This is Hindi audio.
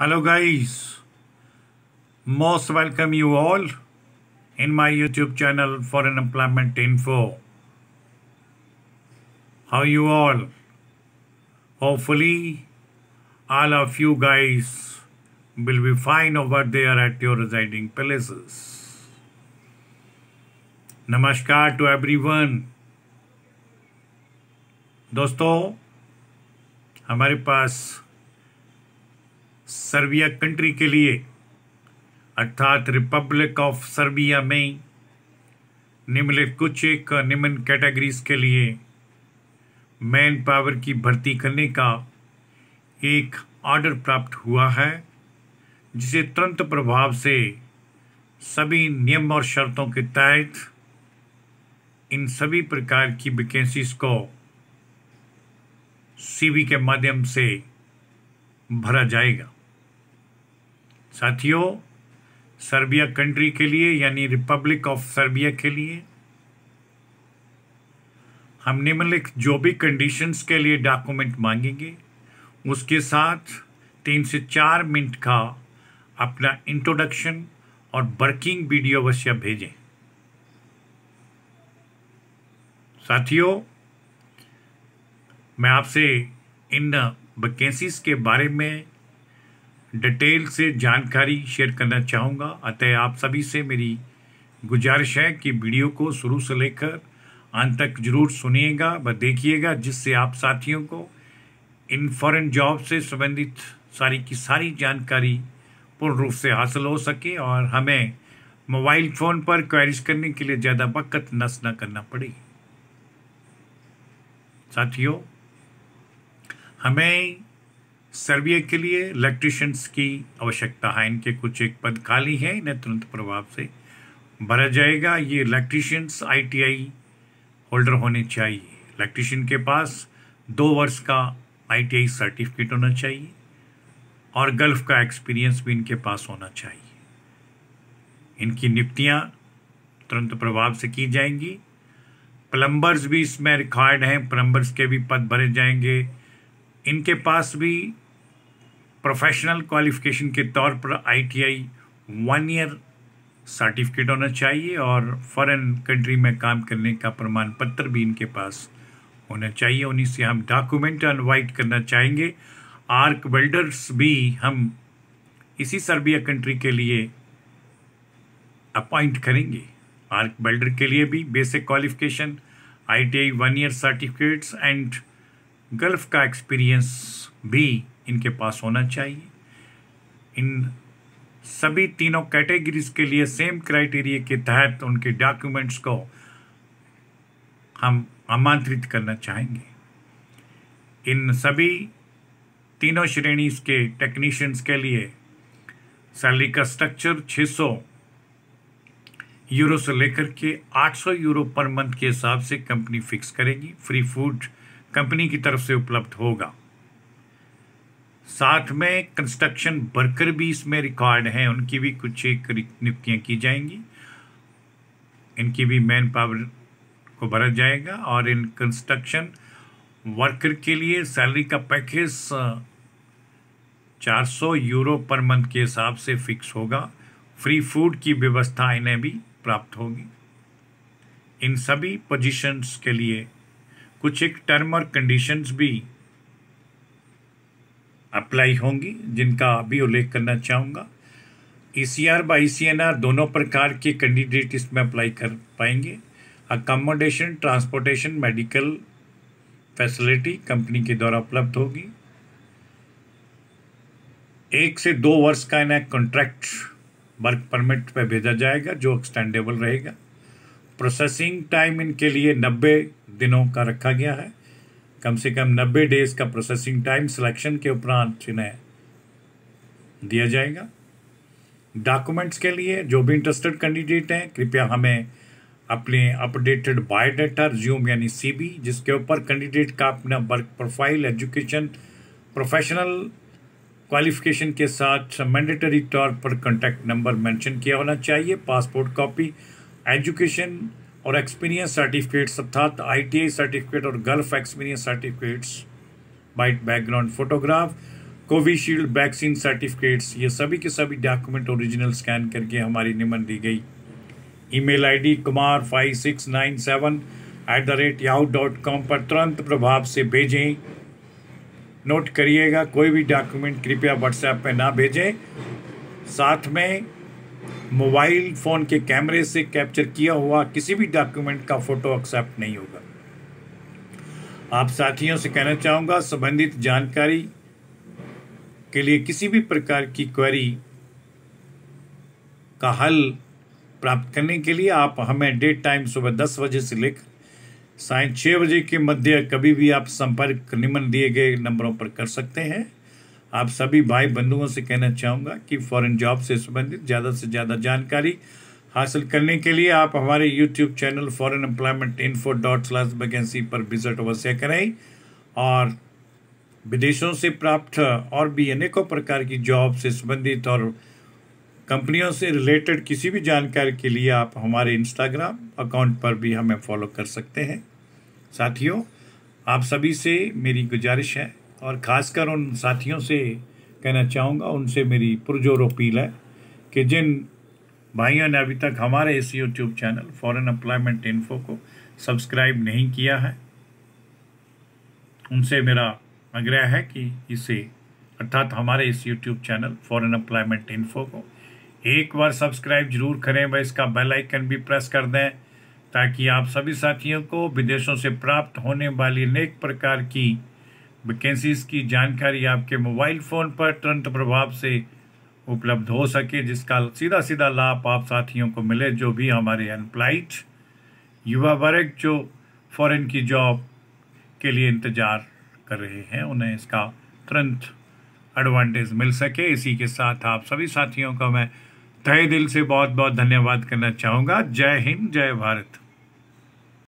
hello guys most welcome you all in my youtube channel for an employment info how you all hopefully all of you guys will be fine over there at your residing places namaskar to everyone dosto. हमारे पास सर्बिया कंट्री के लिए अर्थात रिपब्लिक ऑफ सर्बिया में निम्नलिखित कुछ एक निम्न कैटेगरीज के लिए मैन पावर की भर्ती करने का एक ऑर्डर प्राप्त हुआ है जिसे तुरंत प्रभाव से सभी नियम और शर्तों के तहत इन सभी प्रकार की वैकेंसीज को सीवी के माध्यम से भरा जाएगा साथियों सर्बिया कंट्री के लिए यानी रिपब्लिक ऑफ सर्बिया के लिए हम निम्नलिखित जो भी कंडीशंस के लिए डॉक्यूमेंट मांगेंगे उसके साथ तीन से चार मिनट का अपना इंट्रोडक्शन और वर्किंग वीडियो अवश्य भेजें साथियों मैं आपसे इन वैकेंसीज के बारे में डिटेल से जानकारी शेयर करना चाहूँगा अतः आप सभी से मेरी गुजारिश है कि वीडियो को शुरू से लेकर अंत तक जरूर सुनिएगा व देखिएगा जिससे आप साथियों को इन फॉरन जॉब से संबंधित सारी की सारी जानकारी पूर्ण रूप से हासिल हो सके और हमें मोबाइल फ़ोन पर क्वेरीज करने के लिए ज़्यादा वक्त नस न करना पड़े साथियों हमें सर्वे के लिए इलेक्ट्रिशियंस की आवश्यकता है इनके कुछ एक पद खाली हैं इन्हें तुरंत प्रभाव से भरा जाएगा ये इलेक्ट्रिशियंस आईटीआई होल्डर होने चाहिए इलेक्ट्रिशियन के पास दो वर्ष का आईटीआई सर्टिफिकेट होना चाहिए और गल्फ का एक्सपीरियंस भी इनके पास होना चाहिए इनकी नियुक्तियाँ तुरंत प्रभाव से की जाएंगी प्लम्बर्स भी इसमें रिकॉर्ड हैं प्लम्बर्स के भी पद भरे जाएंगे इनके पास भी प्रोफेशनल क्वालिफिकेशन के तौर पर आईटीआई वन ईयर सर्टिफिकेट होना चाहिए और फॉरेन कंट्री में काम करने का प्रमाण पत्र भी इनके पास होना चाहिए उन्हीं से हम डॉक्यूमेंट अनवाइट करना चाहेंगे आर्क वेल्डर्स भी हम इसी सर्बिया कंट्री के लिए अपॉइंट करेंगे आर्क वेल्डर के लिए भी basic qualification ITI one year certificates and Gulf का एक्सपीरियंस भी इनके पास होना चाहिए इन सभी तीनों कैटेगरीज के लिए सेम क्राइटेरिया के तहत उनके डॉक्यूमेंट्स को हम आमंत्रित करना चाहेंगे इन सभी तीनों श्रेणी के टेक्नीशियंस के लिए सैलरी का स्ट्रक्चर 600 यूरो से लेकर के 800 यूरो पर मंथ के हिसाब से कंपनी फिक्स करेगी फ्री फूड कंपनी की तरफ से उपलब्ध होगा साथ में कंस्ट्रक्शन वर्कर भी इसमें रिकॉर्ड हैं उनकी भी कुछ एक नियुक्तियाँ की जाएंगी इनकी भी मैन पावर को भरा जाएगा और इन कंस्ट्रक्शन वर्कर के लिए सैलरी का पैकेज 400 यूरो पर मंथ के हिसाब से फिक्स होगा फ्री फूड की व्यवस्था इन्हें भी प्राप्त होगी इन सभी पोजीशंस के लिए कुछ एक टर्म और कंडीशंस भी अप्लाई होंगी जिनका अभी उल्लेख करना चाहूँगा E C R C N R दोनों प्रकार के कैंडिडेट इसमें अप्लाई कर पाएंगे accommodation transportation medical facility company के द्वारा उपलब्ध होगी एक से दो वर्ष का इन्हें कॉन्ट्रैक्ट वर्क परमिट पर भेजा जाएगा जो एक्सटेंडेबल रहेगा प्रोसेसिंग टाइम इनके लिए नब्बे दिनों का रखा गया है कम से कम 90 डेज का प्रोसेसिंग टाइम सिलेक्शन के उपरांत इन्हें दिया जाएगा डॉक्यूमेंट्स के लिए जो भी इंटरेस्टेड कैंडिडेट हैं कृपया हमें अपने अपडेटेड बायोडाटा रिज्यूम यानी सीबी जिसके ऊपर कैंडिडेट का अपना work profile education professional qualification के साथ मैंडेटरी तौर पर कॉन्टैक्ट नंबर मेंशन किया होना चाहिए पासपोर्ट कॉपी एजुकेशन और एक्सपीरियंस सर्टिफिकेट्स अर्थात आईटीआई सर्टिफिकेट और Gulf experience certificates white background photograph Covishield vaccine certificates ये सभी के सभी डॉक्यूमेंट ओरिजिनल स्कैन करके हमारी निमन दी गई email ID Kumar five six nine seven eight the rate Yahoo dot com पर तुरंत प्रभाव से भेजें नोट करिएगा कोई भी डॉक्यूमेंट कृपया व्हाट्सएप पे ना भेजें साथ में मोबाइल फ़ोन के कैमरे से कैप्चर किया हुआ किसी भी डॉक्यूमेंट का फ़ोटो एक्सेप्ट नहीं होगा आप साथियों से कहना चाहूँगा संबंधित जानकारी के लिए किसी भी प्रकार की क्वेरी का हल प्राप्त करने के लिए आप हमें डेट टाइम सुबह दस बजे से लेकर साय छः बजे के मध्य कभी भी आप संपर्क निम्न दिए गए नंबरों पर कर सकते हैं आप सभी भाई बंधुओं से कहना चाहूँगा कि फॉरेन जॉब से संबंधित ज़्यादा से ज़्यादा जानकारी हासिल करने के लिए आप हमारे YouTube channel foreign employment info dot slash vacancy पर विजिट अवश्य कराएं और विदेशों से प्राप्त और भी अनेकों प्रकार की जॉब से संबंधित और कंपनियों से रिलेटेड किसी भी जानकारी के लिए आप हमारे इंस्टाग्राम अकाउंट पर भी हमें फॉलो कर सकते हैं साथियों आप सभी से मेरी गुजारिश है और ख़ासकर उन साथियों से कहना चाहूँगा उनसे मेरी पुरजोर अपील है कि जिन भाइयों ने अभी तक हमारे इस YouTube channel foreign employment info को सब्सक्राइब नहीं किया है उनसे मेरा आग्रह है कि इसे अर्थात हमारे इस YouTube channel foreign employment info को एक बार सब्सक्राइब जरूर करें व इसका बेल आइकन भी प्रेस कर दें ताकि आप सभी साथियों को विदेशों से प्राप्त होने वाली अनेक प्रकार की वैकेंसीज की जानकारी आपके मोबाइल फ़ोन पर तुरंत प्रभाव से उपलब्ध हो सके जिसका सीधा सीधा लाभ आप साथियों को मिले जो भी हमारे एम्प्लाइड युवा वर्ग जो फॉरेन की जॉब के लिए इंतज़ार कर रहे हैं उन्हें इसका तुरंत एडवांटेज मिल सके इसी के साथ आप सभी साथियों का मैं तहे दिल से बहुत बहुत धन्यवाद करना चाहूँगा जय हिंद जय भारत